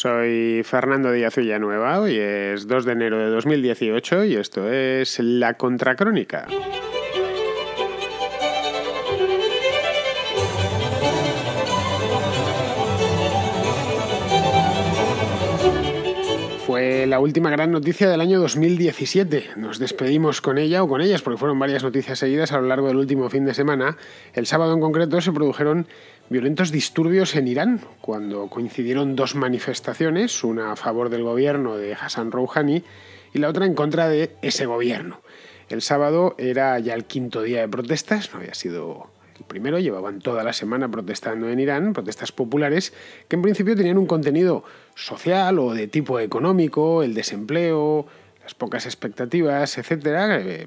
Soy Fernando Díaz Villanueva, hoy es 2 de enero de 2018 y esto es La Contracrónica. la última gran noticia del año 2017. Nos despedimos con ella o con ellas porque fueron varias noticias seguidas a lo largo del último fin de semana. El sábado en concreto se produjeron violentos disturbios en Irán cuando coincidieron dos manifestaciones, una a favor del gobierno de Hassan Rouhani y la otra en contra de ese gobierno. El sábado era ya el quinto día de protestas, no había sido Primero llevaban toda la semana protestando en Irán, protestas populares, que en principio tenían un contenido social o de tipo económico, el desempleo, las pocas expectativas, etc. Eh,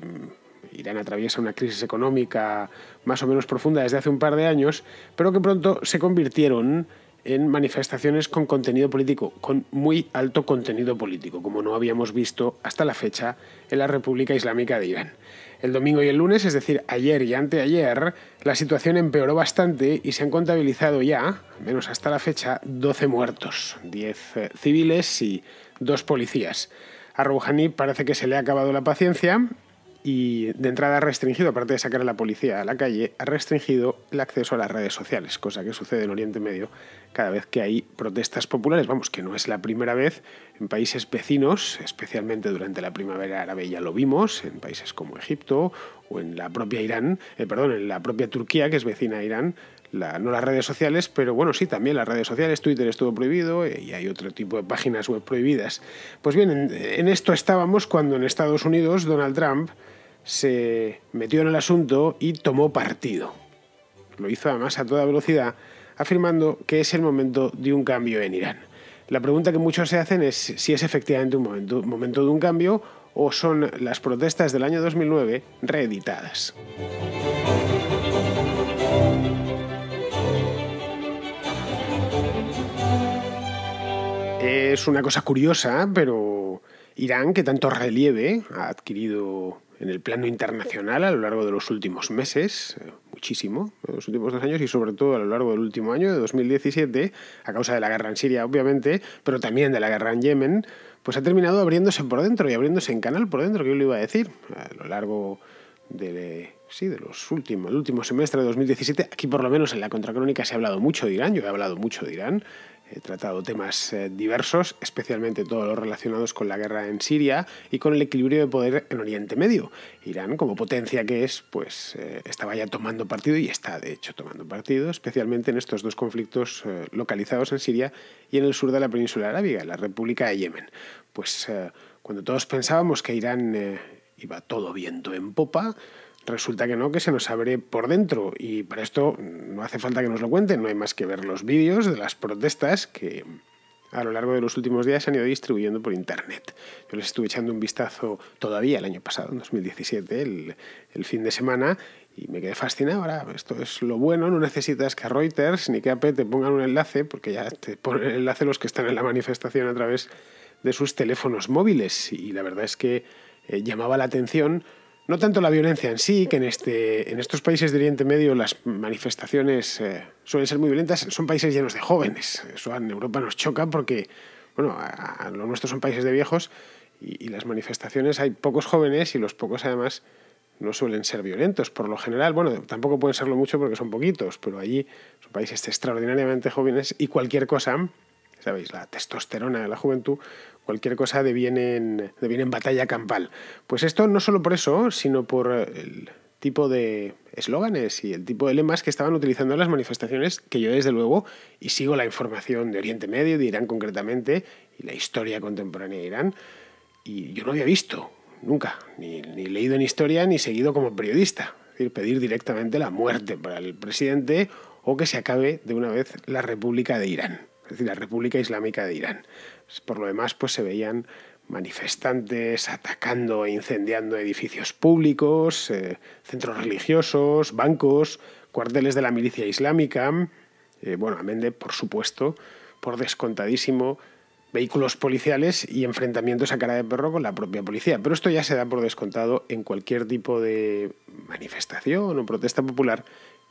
Irán atraviesa una crisis económica más o menos profunda desde hace un par de años, pero que pronto se convirtieron en manifestaciones con contenido político, con muy alto contenido político, como no habíamos visto hasta la fecha en la República Islámica de Irán. El domingo y el lunes, es decir, ayer y anteayer, la situación empeoró bastante y se han contabilizado ya, menos hasta la fecha, 12 muertos, 10 eh, civiles y dos policías. A Rouhani parece que se le ha acabado la paciencia y de entrada ha restringido, aparte de sacar a la policía a la calle, ha restringido el acceso a las redes sociales, cosa que sucede en Oriente Medio cada vez que hay protestas populares. Vamos, que no es la primera vez en países vecinos, especialmente durante la primavera árabe ya lo vimos, en países como Egipto o en la propia Irán, eh, perdón, en la propia Turquía, que es vecina a Irán, no las redes sociales, pero bueno, sí, también las redes sociales, Twitter estuvo prohibido eh, y hay otro tipo de páginas web prohibidas. Pues bien, en esto estábamos cuando en Estados Unidos Donald Trump se metió en el asunto y tomó partido. Lo hizo además a toda velocidad, afirmando que es el momento de un cambio en Irán. La pregunta que muchos se hacen es si es efectivamente un momento, momento de un cambio o son las protestas del año 2009 reeditadas. Es una cosa curiosa, pero Irán, que tanto relieve ha adquirido en el plano internacional a lo largo de los últimos meses, eh, muchísimo, los últimos dos años y sobre todo a lo largo del último año, de 2017, a causa de la guerra en Siria, obviamente, pero también de la guerra en Yemen, pues ha terminado abriéndose por dentro y abriéndose en canal por dentro, que yo le iba a decir, a lo largo de, sí, de los últimos, el último semestre de 2017, aquí por lo menos en la contracrónica se ha hablado mucho de Irán, yo he hablado mucho de Irán, He tratado temas eh, diversos, especialmente todos los relacionados con la guerra en Siria y con el equilibrio de poder en Oriente Medio. Irán, como potencia que es, pues eh, estaba ya tomando partido y está de hecho tomando partido, especialmente en estos dos conflictos eh, localizados en Siria y en el sur de la península arábiga, la República de Yemen. Pues cuando todos pensábamos que Irán iba todo viento en popa, Resulta que no, que se nos abre por dentro y para esto no hace falta que nos lo cuenten, no hay más que ver los vídeos de las protestas que a lo largo de los últimos días se han ido distribuyendo por internet. Yo les estuve echando un vistazo todavía el año pasado, en 2017, el, fin de semana, y me quedé fascinado. Ahora, esto es lo bueno, no necesitas que Reuters ni que AP te pongan un enlace, porque ya te ponen el enlace los que están en la manifestación a través de sus teléfonos móviles. Y la verdad es que eh, llamaba la atención no tanto la violencia en sí, que en, este, en estos países de Oriente Medio las manifestaciones eh, suelen ser muy violentas, son países llenos de jóvenes. Eso en Europa nos choca porque, bueno, a, son países de viejos y, y, las manifestaciones hay pocos jóvenes y los pocos además no suelen ser violentos. Por lo general, bueno, tampoco pueden serlo mucho porque son poquitos, pero allí son países extraordinariamente jóvenes y cualquier cosa, sabéis, la testosterona de la juventud, cualquier cosa deviene en, en batalla campal. Pues esto no solo por eso, sino por el tipo de eslóganes y el tipo de lemas que estaban utilizando en las manifestaciones, que yo desde luego, y sigo la información de Oriente Medio, de Irán concretamente, y la historia contemporánea de Irán, y yo no había visto nunca, ni, ni leído en historia, ni seguido como periodista. pedir directamente la muerte para el presidente o que se acabe de una vez la República de Irán es decir, la República Islámica de Irán. Pues, por lo demás, pues se veían manifestantes atacando e incendiando edificios públicos, eh, centros religiosos, bancos, cuarteles de la milicia islámica, eh, bueno, a por supuesto, por descontadísimo, vehículos policiales y enfrentamientos a cara de perro con la propia policía. Pero esto ya se da por descontado en cualquier tipo de manifestación o protesta popular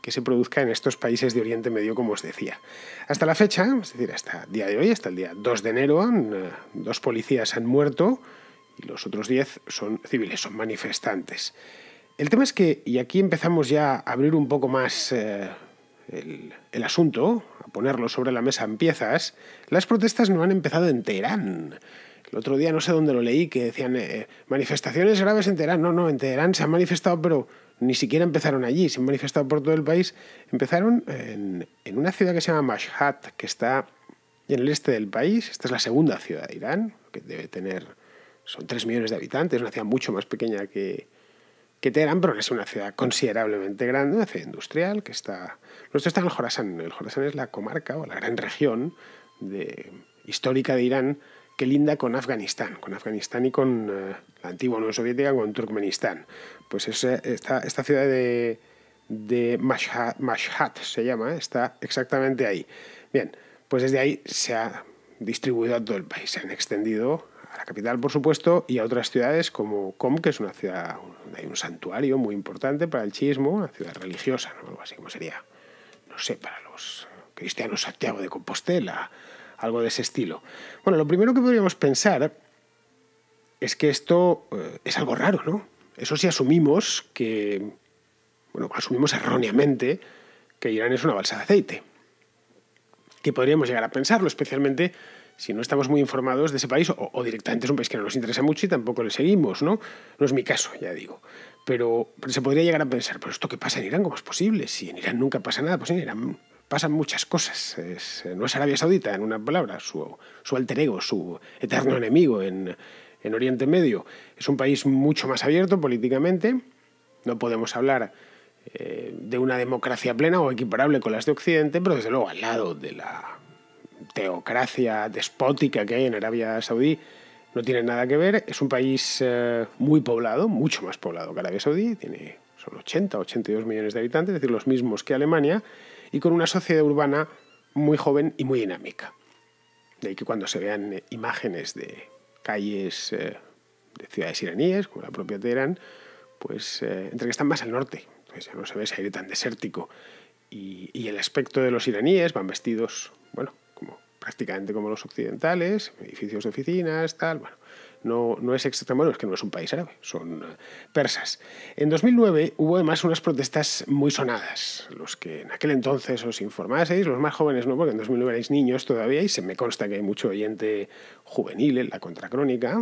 que se produzca en estos países de Oriente Medio, como os decía. Hasta la fecha, es decir, hasta el día de hoy, hasta el día 2 de enero, eh, dos policías han muerto y los otros 10 son civiles, son manifestantes. El tema es que, y aquí empezamos ya a abrir un poco más eh, el, asunto, a ponerlo sobre la mesa en piezas, las protestas no han empezado en Teherán. El otro día no sé dónde lo leí, que decían eh, manifestaciones graves en Teherán. No, no, en Teherán se han manifestado, pero ni siquiera empezaron allí, se han manifestado por todo el país. Empezaron en, una ciudad que se llama Mashhad, que está en el este del país. Esta es la segunda ciudad de Irán, que debe tener, son 3 millones de habitantes, una ciudad mucho más pequeña que, Teherán, pero es una ciudad considerablemente grande, una ciudad industrial que está... Nosotros está en el Jorasán. El Jorasán es la comarca o la gran región histórica de Irán que linda con Afganistán, con Afganistán y con eh, la antigua Unión Soviética, con Turkmenistán. Pues esta, ciudad de, de Mashhad, se llama, ¿eh? está exactamente ahí. Bien, pues desde ahí se ha distribuido a todo el país, se han extendido a la capital, por supuesto, y a otras ciudades como Com, que es una ciudad donde hay un santuario muy importante para el chiismo, una ciudad religiosa, algo así como sería, no sé, para los cristianos Santiago de Compostela, algo de ese estilo. Bueno, lo primero que podríamos pensar es que esto eh, es algo raro, ¿no? Eso sí asumimos que, bueno, asumimos erróneamente que Irán es una balsa de aceite. Que podríamos llegar a pensarlo, especialmente si no estamos muy informados de ese país o, directamente es un país que no nos interesa mucho y tampoco le seguimos, ¿no? No es mi caso, ya digo. Pero, se podría llegar a pensar, ¿pero esto que pasa en Irán cómo es posible? Si en Irán nunca pasa nada, pues en Irán pasan muchas cosas. no es Arabia Saudita, en una palabra, su, su alter ego, su eterno enemigo en, en Oriente Medio es un país mucho más abierto políticamente. No podemos hablar eh, de una democracia plena o equiparable con las de Occidente, pero desde luego al lado de la teocracia despótica que hay en Arabia Saudí no tiene nada que ver. Es un país eh, muy poblado, mucho más poblado que Arabia Saudí, tiene son 80, 82 millones de habitantes, es decir, los mismos que Alemania, y con una sociedad urbana muy joven y muy dinámica. De ahí que cuando se vean eh, imágenes de calles eh, de ciudades iraníes, como la propia Teherán, pues eh, entre que están más al norte, pues ya no se ve ese aire tan desértico. Y, y, el aspecto de los iraníes van vestidos, bueno, como, prácticamente como los occidentales, edificios de oficinas, tal, bueno, no, es extremo, bueno, es que no es un país árabe, son eh, persas. En 2009 hubo además unas protestas muy sonadas, los que en aquel entonces os informaseis, los más jóvenes no, porque en 2009 erais niños todavía y se me consta que hay mucho oyente juvenil en la contracrónica,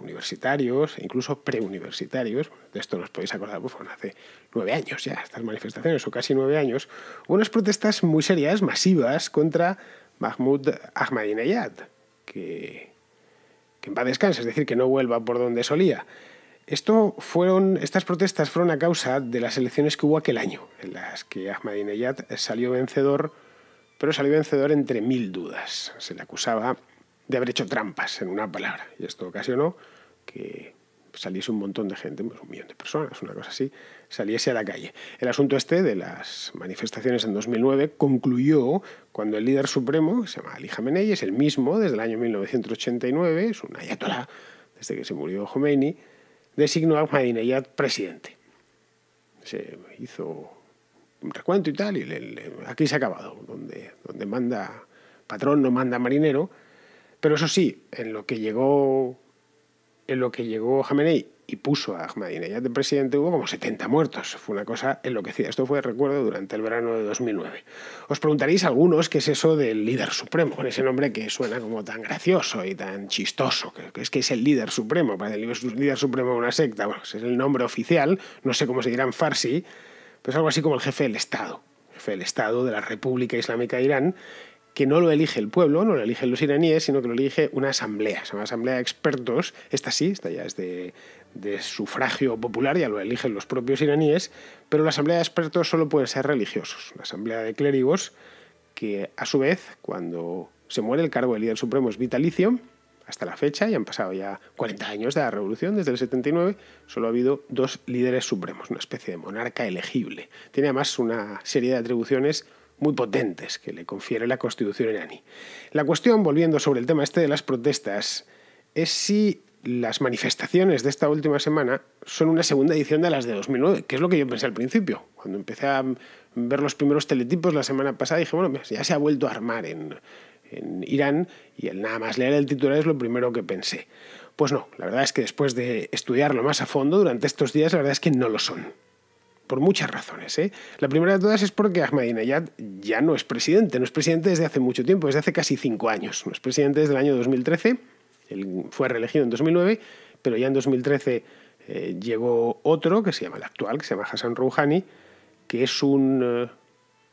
universitarios, e incluso preuniversitarios, de esto nos podéis acordar, pues fueron hace nueve años ya, estas manifestaciones, o casi nueve años, unas protestas muy serias, masivas, contra Mahmoud Ahmadinejad, que en paz descanse, es decir, que no vuelva por donde solía. Esto fueron, estas protestas fueron a causa de las elecciones que hubo aquel año, en las que Ahmadinejad salió vencedor, pero salió vencedor entre mil dudas. Se le acusaba de haber hecho trampas, en una palabra, y esto ocasionó que saliese un montón de gente, pues, un millón de personas, una cosa así, saliese a la calle. El asunto este de las manifestaciones en 2009 concluyó cuando el líder supremo, que se llama Ali Khamenei, es el mismo desde el año 1989, es un ayatolá desde que se murió Khomeini, designó a Ahmadinejad presidente. Se hizo un recuento y tal, y aquí se ha acabado, donde, donde manda patrón no manda marinero, pero eso sí, en lo que llegó en lo que llegó Jamenei y puso a Ahmadinejad de presidente hubo como 70 muertos. Fue una cosa enloquecida. Esto fue, recuerdo, durante el verano de 2009. Os preguntaréis algunos qué es eso del líder supremo, con ese nombre que suena como tan gracioso y tan chistoso. Que es que es el líder supremo, para el líder supremo de una secta. Pues es el nombre oficial, no sé cómo se dirá farsi, pero es algo así como el jefe del Estado. jefe del Estado de la República Islámica de Irán que no lo elige el pueblo, no lo eligen los iraníes, sino que lo elige una asamblea, una asamblea de expertos, esta sí, esta ya es de, sufragio popular, ya lo eligen los propios iraníes, pero la asamblea de expertos solo puede ser religiosos, una asamblea de clérigos que a su vez, cuando se muere el cargo de líder supremo es vitalicio, hasta la fecha, y han pasado ya 40 años de la revolución, desde el 79, solo ha habido dos líderes supremos, una especie de monarca elegible. Tiene además una serie de atribuciones muy potentes que le confiere la Constitución iraní. La cuestión, volviendo sobre el tema este de las protestas, es si las manifestaciones de esta última semana son una segunda edición de las de 2009, que es lo que yo pensé al principio. Cuando empecé a ver los primeros teletipos la semana pasada, dije, bueno, ya se ha vuelto a armar en, en Irán y el nada más leer el titular es lo primero que pensé. Pues no, la verdad es que después de estudiarlo más a fondo durante estos días, la verdad es que no lo son por muchas razones. ¿eh? La primera de todas es porque Ahmadinejad ya no es presidente, no es presidente desde hace mucho tiempo, desde hace casi cinco años. No es presidente desde el año 2013, él fue reelegido en 2009, pero ya en 2013 eh, llegó otro, que se llama el actual, que se llama Hassan Rouhani, que es un eh,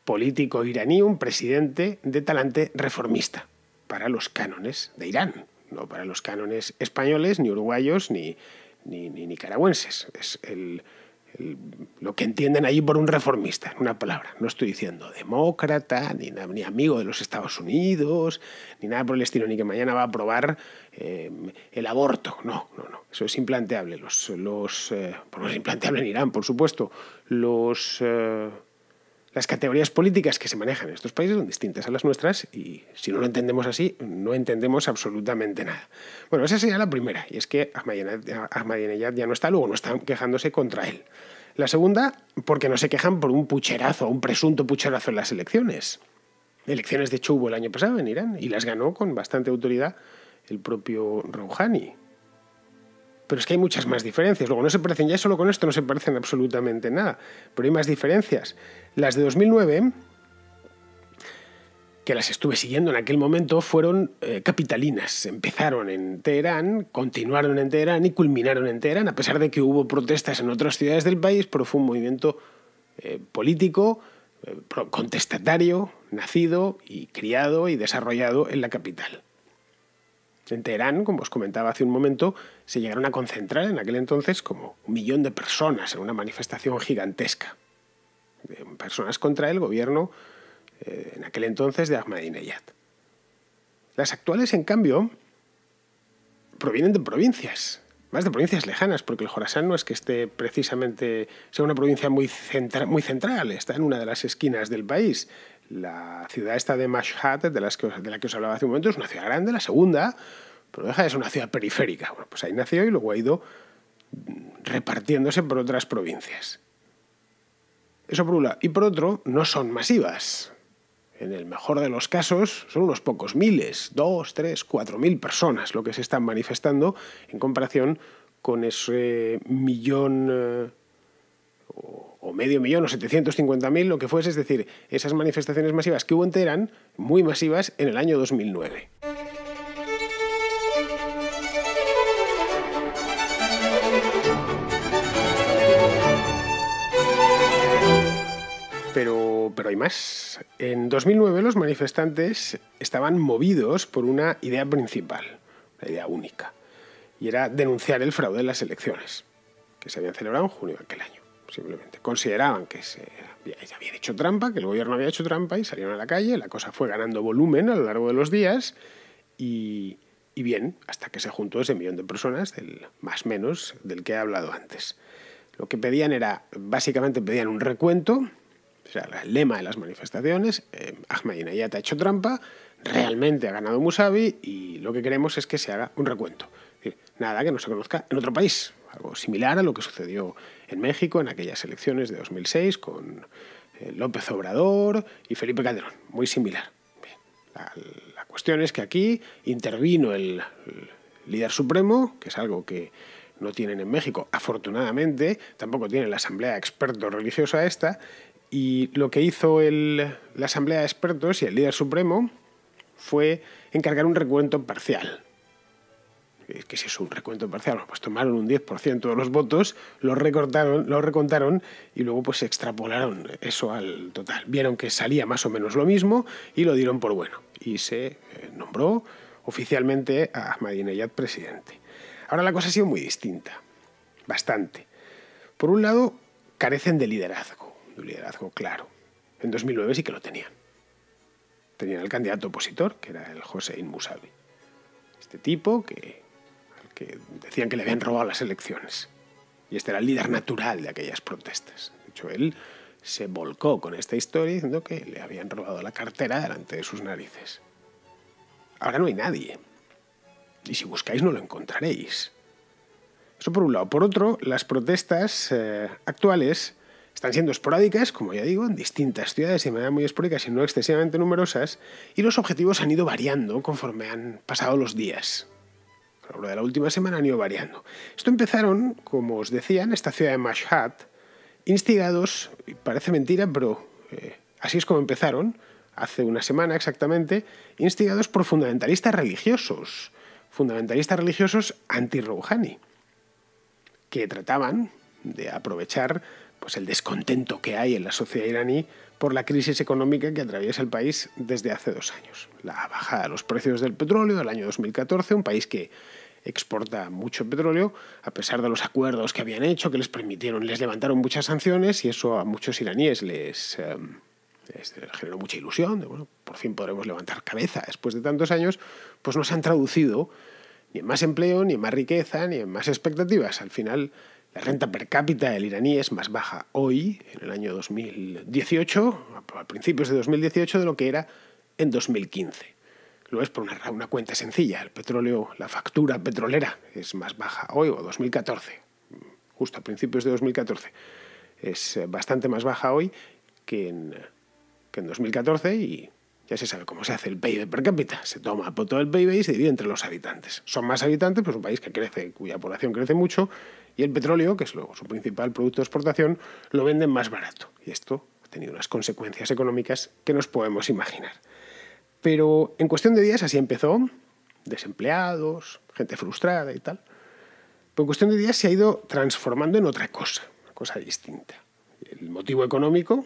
político iraní, un presidente de talante reformista, para los cánones de Irán, no para los cánones españoles, ni uruguayos, ni, ni nicaragüenses. Es el lo que entienden allí por un reformista, en una palabra. No estoy diciendo demócrata, ni, ni amigo de los Estados Unidos, ni nada por el estilo, ni que mañana va a aprobar eh, el aborto. No, no, no. Eso es implanteable. Los, los, menos eh, es implanteable en Irán, por supuesto. Los. Eh, las categorías políticas que se manejan en estos países son distintas a las nuestras y si no lo entendemos así, no entendemos absolutamente nada. Bueno, esa sería la primera, y es que Ahmadinejad ya no está, luego no están quejándose contra él. La segunda, porque no se quejan por un pucherazo, un presunto pucherazo en las elecciones. Elecciones de hecho hubo el año pasado en Irán y las ganó con bastante autoridad el propio Rouhani. Pero es que hay muchas más diferencias. Luego no se parecen, ya solo con esto no se parecen absolutamente nada. Pero hay más diferencias. Las de 2009, que las estuve siguiendo en aquel momento, fueron eh, capitalinas. Empezaron en Teherán, continuaron en Teherán y culminaron en Teherán, a pesar de que hubo protestas en otras ciudades del país, pero fue un movimiento eh, político, eh, contestatario, nacido y criado y desarrollado en la capital. En Teherán, como os comentaba hace un momento, se llegaron a concentrar en aquel entonces como un millón de personas en una manifestación gigantesca. Personas contra el gobierno eh, en aquel entonces de Ahmadinejad. Las actuales, en cambio, provienen de provincias, más de provincias lejanas, porque el Jorasán no es que esté precisamente, sea una provincia muy, muy central, está en una de las esquinas del país, la ciudad esta de Mashhad, de, las de la que os hablaba hace un momento, es una ciudad grande, la segunda, pero deja de ser una ciudad periférica. Bueno, pues ahí nació y luego ha ido repartiéndose por otras provincias. Eso por un Y por otro, no son masivas. En el mejor de los casos, son unos pocos miles, dos, tres, cuatro mil personas lo que se están manifestando en comparación con ese millón eh, o medio millón o cincuenta mil, lo que fuese, es decir, esas manifestaciones masivas que hubo en Teherán, muy masivas, en el año 2009. Pero, pero hay más. En 2009 los manifestantes estaban movidos por una idea principal, una idea única, y era denunciar el fraude en las elecciones, que se habían celebrado en junio de aquel año. Simplemente consideraban que se habían hecho trampa, que el gobierno había hecho trampa y salieron a la calle. La cosa fue ganando volumen a lo largo de los días y, bien, hasta que se juntó ese millón de personas, del más menos del que he hablado antes. Lo que pedían era, básicamente pedían un recuento, o sea, el lema de las manifestaciones, eh, Ahmadinejad ha hecho trampa, realmente ha ganado Musavi y lo que queremos es que se haga un recuento. nada que no se conozca en otro país algo similar a lo que sucedió en México en aquellas elecciones de 2006 con eh, López Obrador y Felipe Calderón, muy similar. la, cuestión es que aquí intervino el, líder supremo, que es algo que no tienen en México, afortunadamente, tampoco tiene la asamblea experto religiosa esta, y lo que hizo la asamblea de expertos y el líder supremo fue encargar un recuento parcial que si es un recuento parcial, pues tomaron un 10% de los votos, lo recortaron, lo recontaron y luego pues extrapolaron eso al total. Vieron que salía más o menos lo mismo y lo dieron por bueno. Y se eh, nombró oficialmente a Ahmadinejad presidente. Ahora la cosa ha sido muy distinta, bastante. Por un lado, carecen de liderazgo, de liderazgo claro. En 2009 sí que lo tenían. Tenían al candidato opositor, que era el José Musavi Este tipo que que decían que le habían robado las elecciones. Y este era el líder natural de aquellas protestas. De hecho, él se volcó con esta historia diciendo que le habían robado la cartera delante de sus narices. Ahora no hay nadie. Y si buscáis no lo encontraréis. Eso por un lado. Por otro, las protestas eh, actuales están siendo esporádicas, como ya digo, en distintas ciudades de manera muy esporádica, y no excesivamente numerosas, y los objetivos han ido variando conforme han pasado los días lo de la última semana han ido variando. Esto empezaron, como os decía, en esta ciudad de Mashhad, instigados, parece mentira, pero eh, así es como empezaron, hace una semana exactamente, instigados por fundamentalistas religiosos, fundamentalistas religiosos anti-Rouhani, que trataban de aprovechar pues, el descontento que hay en la sociedad iraní por la crisis económica que atraviesa el país desde hace dos años. La bajada de los precios del petróleo del año 2014, un país que exporta mucho petróleo, a pesar de los acuerdos que habían hecho, que les permitieron, les levantaron muchas sanciones y eso a muchos iraníes em, les, generó mucha ilusión, de, bueno, por fin podremos levantar cabeza después de tantos años, pues no se han traducido ni en más empleo, ni en más riqueza, ni en más expectativas. Al final la renta per cápita del iraní es más baja hoy, en el año 2018, a principios de 2018, de lo que era en 2015. Lo es por una, cuenta sencilla. El petróleo, la factura petrolera es más baja hoy o 2014, justo a principios de 2014. Es eh, bastante más baja hoy que en, que en 2014 y ya se sabe cómo se hace el PIB per cápita. Se toma todo el PIB y se divide entre los habitantes. Son más habitantes, pues un país que crece, cuya población crece mucho y el petróleo, que es luego su principal producto de exportación, lo venden más barato. Y esto ha tenido unas consecuencias económicas que nos podemos imaginar. Pero en cuestión de días así empezó, desempleados, gente frustrada y tal. Pero en cuestión de días se ha ido transformando en otra cosa, una cosa distinta. El motivo económico,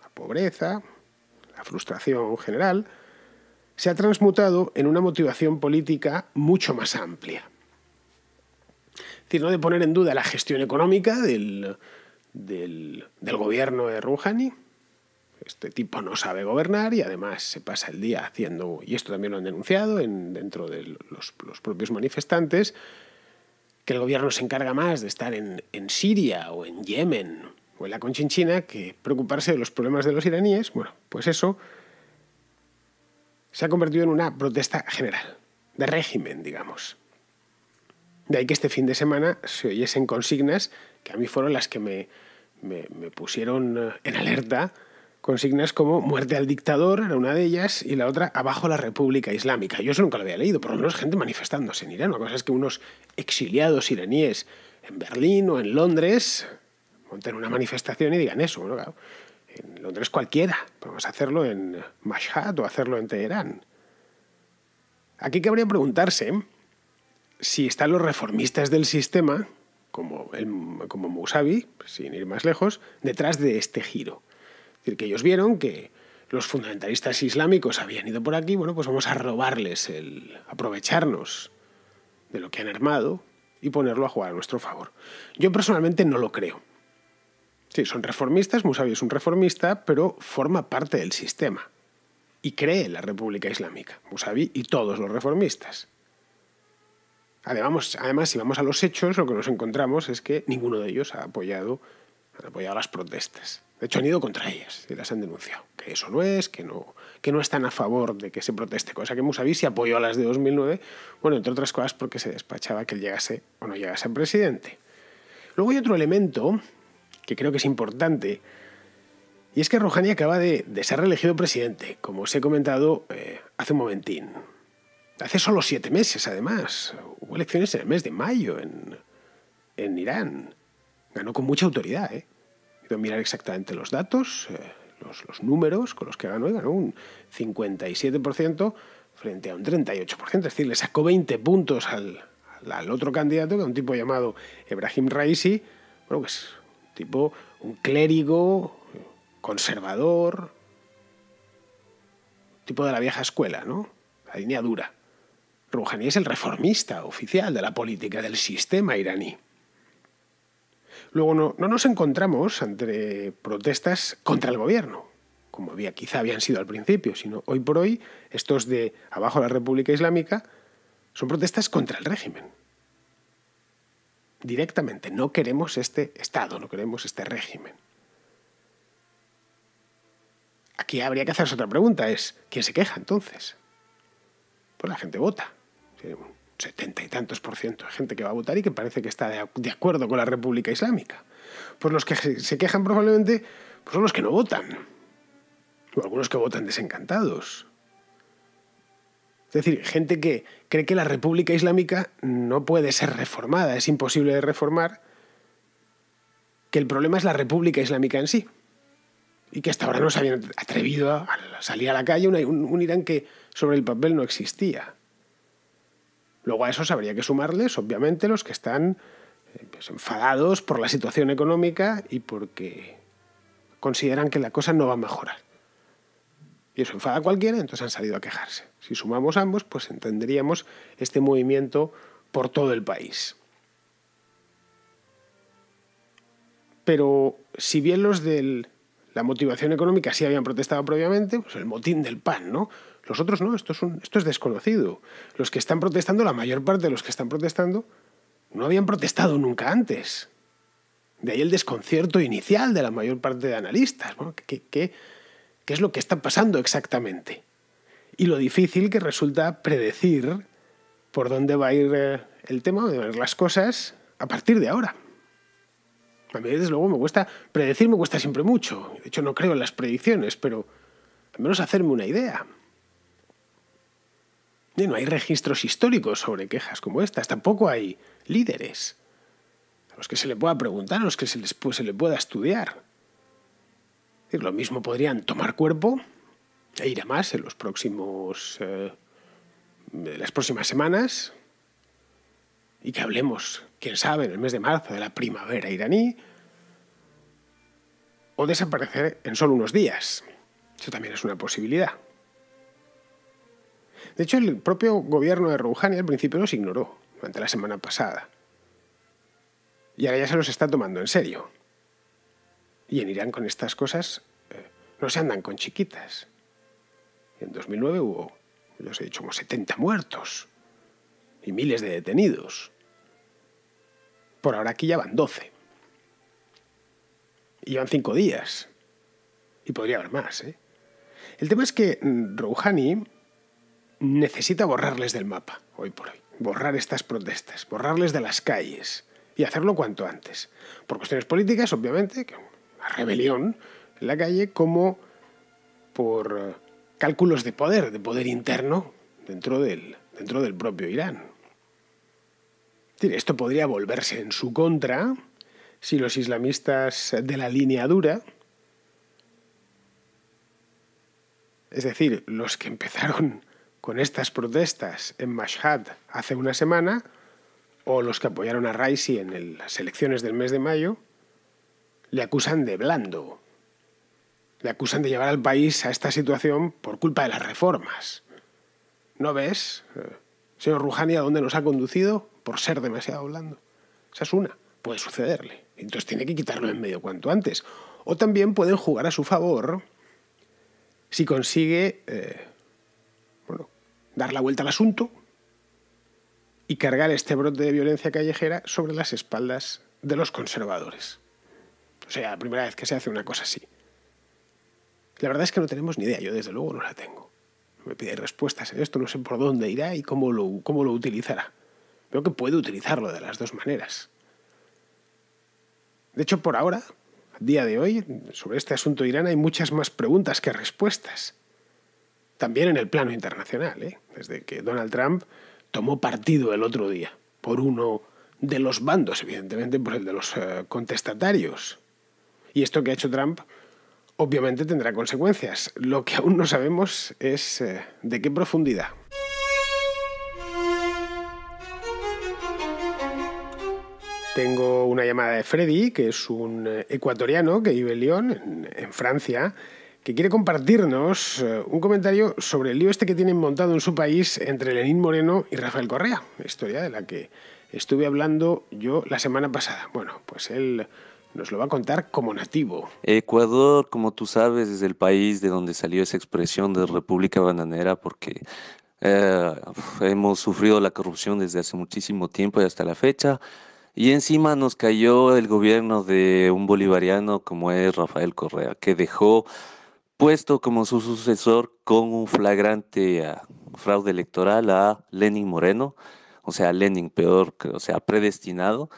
la pobreza, la frustración general, se ha transmutado en una motivación política mucho más amplia decir, no de poner en duda la gestión económica del, gobierno de Rouhani. Este tipo no sabe gobernar y además se pasa el día haciendo, y esto también lo han denunciado dentro de los, propios manifestantes, que el gobierno se encarga más de estar en, en, Siria o en Yemen o en la Conchinchina que preocuparse de los problemas de los iraníes, bueno, pues eso se ha convertido en una protesta general, de régimen, digamos. De ahí que este fin de semana se oyesen consignas que a mí fueron las que me, me, pusieron eh, en alerta. Consignas como muerte al dictador, era una de ellas, y la otra abajo la República Islámica. Yo eso nunca lo había leído, por lo menos gente manifestándose en Irán. que cosa es que unos exiliados iraníes en Berlín o en Londres monten una manifestación y digan eso. en Londres cualquiera, vamos a hacerlo en Mashhad o hacerlo en Teherán. Aquí cabría preguntarse si están los reformistas del sistema, como, Mousavi, sin ir más lejos, detrás de este giro. Es decir, que ellos vieron que los fundamentalistas islámicos habían ido por aquí, bueno, pues vamos a robarles el aprovecharnos de lo que han armado y ponerlo a jugar a nuestro favor. Yo personalmente no lo creo. Sí, son reformistas, Mousavi es un reformista, pero forma parte del sistema y cree en la República Islámica, Mousavi y todos los reformistas. Además, si vamos a los hechos, lo que nos encontramos es que ninguno de ellos ha apoyado, apoyado las protestas. De hecho, han ido contra ellas y las han denunciado. Que eso no es, que no, que no están a favor de que se proteste, cosa que Musavi se apoyó a las de 2009, bueno, entre otras cosas porque se despachaba que él llegase o no llegase presidente. Luego hay otro elemento que creo que es importante, y es que Rouhani acaba de, ser reelegido presidente, como os he comentado eh, hace un momentín hace solo siete meses, además. Hubo elecciones en el mes de mayo en, Irán. Ganó con mucha autoridad. ¿eh? He ido mirar exactamente los datos, eh, los, números con los que ganó y ganó un 57% frente a un 38%. Es decir, le sacó 20 puntos al, otro candidato, que es un tipo llamado Ebrahim Raisi, bueno, que es un tipo, un clérigo conservador, tipo de la vieja escuela, ¿no? La línea dura. Rouhani es el reformista oficial de la política del sistema iraní. Luego no, nos encontramos ante protestas contra el gobierno, como quizá habían sido al principio, sino hoy por hoy estos de abajo la República Islámica son protestas contra el régimen. Directamente, no queremos este Estado, no queremos este régimen. Aquí habría que hacerse otra pregunta, es ¿quién se queja entonces? Pues la gente vota setenta y tantos por ciento de gente que va a votar y que parece que está de acuerdo con la República Islámica. Pues los que se quejan probablemente pues son los que no votan. O algunos que votan desencantados. Es decir, gente que cree que la República Islámica no puede ser reformada, es imposible de reformar, que el problema es la República Islámica en sí. Y que hasta ahora no se habían atrevido a salir a la calle un Irán que sobre el papel no existía. Luego a eso habría que sumarles, obviamente, los que están eh, pues, enfadados por la situación económica y porque consideran que la cosa no va a mejorar. Y eso enfada a cualquiera, entonces han salido a quejarse. Si sumamos ambos, pues entenderíamos este movimiento por todo el país. Pero si bien los de la motivación económica sí habían protestado previamente, pues el motín del pan, ¿no? Los otros no, esto es, desconocido. Los que están protestando, la mayor parte de los que están protestando, no habían protestado nunca antes. De ahí el desconcierto inicial de la mayor parte de analistas. ¿qué, es lo que está pasando exactamente? Y lo difícil que resulta predecir por dónde va a ir eh, el tema, de ver las cosas a partir de ahora. A mí, desde luego, me cuesta predecir, me cuesta siempre mucho. De hecho, no creo en las predicciones, pero al menos hacerme una idea no hay registros históricos sobre quejas como estas, tampoco hay líderes a los que se le pueda preguntar, a los que se les, pueda estudiar. Es lo mismo podrían tomar cuerpo e ir a más en los próximos, eh, en las próximas semanas y que hablemos, quién sabe, en el mes de marzo de la primavera iraní o desaparecer en solo unos días. Eso también es una posibilidad. De hecho, el propio gobierno de Rouhani al principio los ignoró durante la semana pasada. Y ahora ya se los está tomando en serio. Y en Irán con estas cosas eh, no se andan con chiquitas. En 2009 hubo, yo os he dicho, como 70 muertos y miles de detenidos. Por ahora aquí ya van 12. Y llevan 5 días. Y podría haber más. ¿eh? El tema es que mm, Rouhani necesita borrarles del mapa, hoy por hoy. Borrar estas protestas, borrarles de las calles y hacerlo cuanto antes. Por cuestiones políticas, obviamente, la rebelión en la calle, como por eh, cálculos de poder, de poder interno dentro del, dentro del propio Irán. Esto podría volverse en su contra si los islamistas de la línea dura, es decir, los que empezaron con estas protestas en Mashhad hace una semana, o los que apoyaron a Raisi en las elecciones del mes de mayo, le acusan de blando. Le acusan de llevar al país a esta situación por culpa de las reformas. ¿No ves, eh, señor Rouhani, a dónde nos ha conducido por ser demasiado blando? Esa es una. Puede sucederle. Entonces tiene que quitarlo en medio cuanto antes. O también pueden jugar a su favor si consigue eh, dar la vuelta al asunto y cargar este brote de violencia callejera sobre las espaldas de los conservadores. O sea, la primera vez que se hace una cosa así. La verdad es que no tenemos ni idea, yo desde luego no la tengo. Me pide respuestas en esto, no sé por dónde irá y cómo lo, cómo lo utilizará. Veo que puede utilizarlo de las dos maneras. De hecho, por ahora, a día de hoy, sobre este asunto de Irán hay muchas más preguntas que respuestas también en el plano internacional, ¿eh? desde que Donald Trump tomó partido el otro día por uno de los bandos, evidentemente por el de los eh, contestatarios. Y esto que ha hecho Trump obviamente tendrá consecuencias. Lo que aún no sabemos es eh, de qué profundidad. Tengo una llamada de Freddy, que es un ecuatoriano que vive en Lyon, en Francia, que quiere compartirnos eh, un comentario sobre el lío este que tienen montado en su país entre Lenín Moreno y Rafael Correa, historia de la que estuve hablando yo la semana pasada. Bueno, pues él nos lo va a contar como nativo. Ecuador, como tú sabes, es el país de donde salió esa expresión de República Bananera porque eh, hemos sufrido la corrupción desde hace muchísimo tiempo y hasta la fecha. Y encima nos cayó el gobierno de un bolivariano como es Rafael Correa, que dejó puesto como su sucesor con un flagrante ah, fraude electoral a Lenin Moreno, o sea, Lenin peor, o sea, predestinado.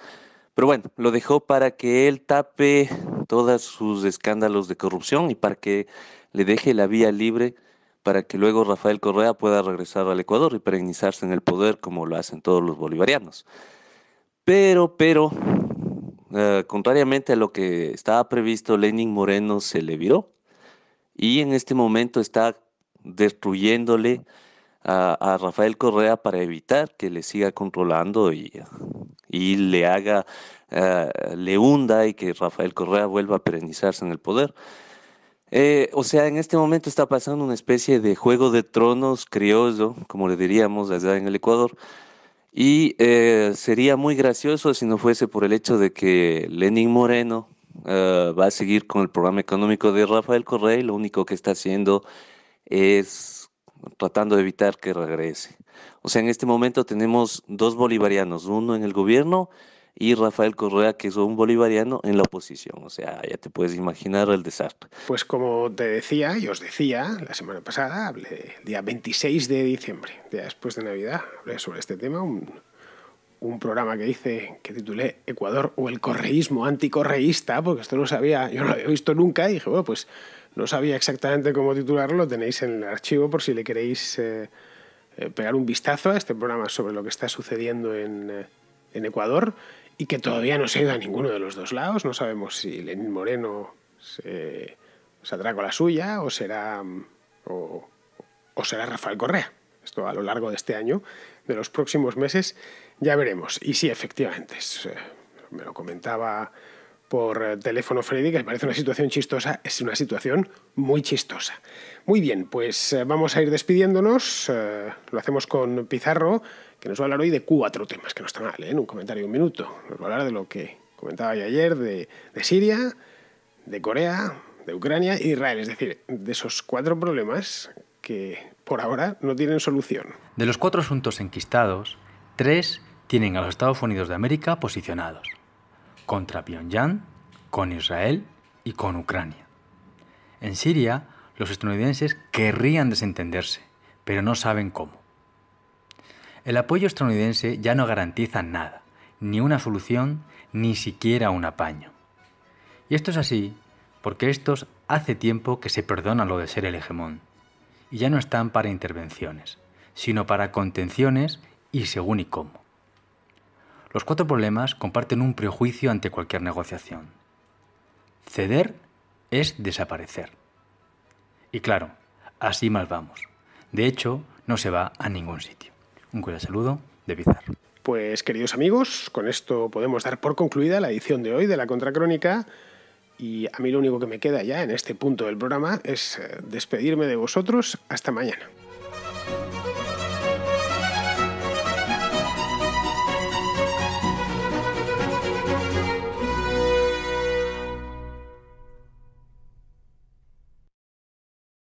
Pero bueno, lo dejó para que él tape todos sus escándalos de corrupción y para que le deje la vía libre para que luego Rafael Correa pueda regresar al Ecuador y perennizarse en el poder como lo hacen todos los bolivarianos. Pero, pero, ah, contrariamente a lo que estaba previsto, Lenin Moreno se le viró y en este momento está destruyéndole a, Rafael Correa para evitar que le siga controlando y, y le haga, eh, le hunda y que Rafael Correa vuelva a perenizarse en el poder. Eh, o sea, en este momento está pasando una especie de juego de tronos criollo, como le diríamos allá en el Ecuador, y eh, sería muy gracioso si no fuese por el hecho de que Lenin Moreno, eh, va a seguir con el programa económico de Rafael Correa y lo único que está haciendo es tratando de evitar que regrese. O sea, en este momento tenemos dos bolivarianos, uno en el gobierno y Rafael Correa, que es un bolivariano, en la oposición. O sea, ya te puedes imaginar el desastre. Pues como te decía y os decía la semana pasada, el día 26 de diciembre, ya después de Navidad, hablé sobre este tema, un programa que dice que titulé Ecuador o el correísmo anticorreísta, porque esto no sabía, yo no lo había visto nunca, y dije, bueno, pues no sabía exactamente cómo titularlo, tenéis en el archivo por si le queréis eh, eh, pegar un vistazo a este programa sobre lo que está sucediendo eh, en, Ecuador y que todavía no se ha ido a ninguno de los dos lados, no sabemos si Lenín Moreno se saldrá con la suya o será, mm, o será Rafael Correa esto a lo largo de este año, de los próximos meses, ya veremos. Y sí, efectivamente, eh, me lo comentaba por teléfono Freddy, que me parece una situación chistosa, es una situación muy chistosa. Muy bien, pues eh, vamos a ir despidiéndonos, eh, lo hacemos con Pizarro, que nos va a hablar hoy de cuatro temas, que no está mal, en un comentario de un minuto. Nos va a hablar de lo que comentaba ayer, de, de Siria, de Corea, de Ucrania e Israel, es decir, de esos cuatro problemas que por ahora, no tienen solución. De los cuatro asuntos enquistados, tres tienen a los Estados Unidos de América posicionados, contra Pyongyang, con Israel y con Ucrania. En Siria, los estadounidenses querrían desentenderse, pero no saben cómo. El apoyo estadounidense ya no garantiza nada, ni una solución, ni siquiera un apaño. Y esto es así porque estos hace tiempo que se perdonan lo de ser el hegemón y ya no están para intervenciones, sino para contenciones y según y cómo. Los cuatro problemas comparten un prejuicio ante cualquier negociación. Ceder es desaparecer. Y claro, así mal vamos. De hecho, no se va a ningún sitio. Un cordial saludo de Pizarro. Pues queridos amigos, con esto podemos dar por concluida la edición de hoy de la Contracrónica. Y a mí lo único que me queda ya en este punto del programa es eh, despedirme de vosotros hasta mañana.